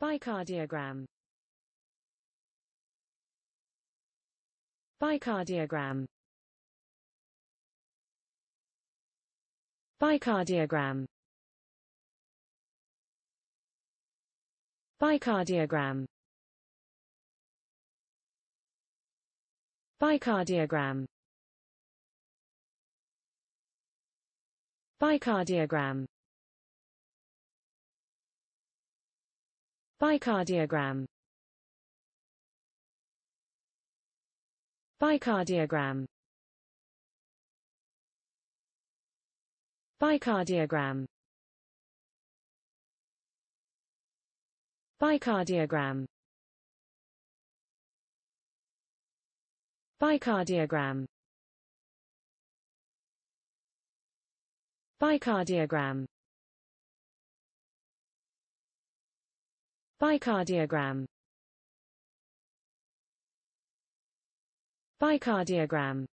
Bicardiogram Bicardiogram Bicardiogram Bicardiogram Bicardiogram Bicardiogram Bicardiogram Bicardiogram Bicardiogram Bicardiogram Bicardiogram Bicardiogram Bicardiogram Bicardiogram